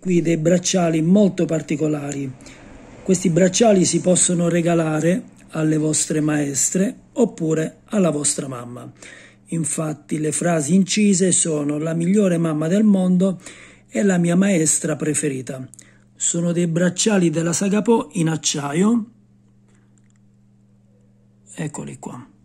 qui dei bracciali molto particolari. Questi bracciali si possono regalare alle vostre maestre oppure alla vostra mamma. Infatti le frasi incise sono la migliore mamma del mondo e la mia maestra preferita. Sono dei bracciali della Sagapò in acciaio. Eccoli qua.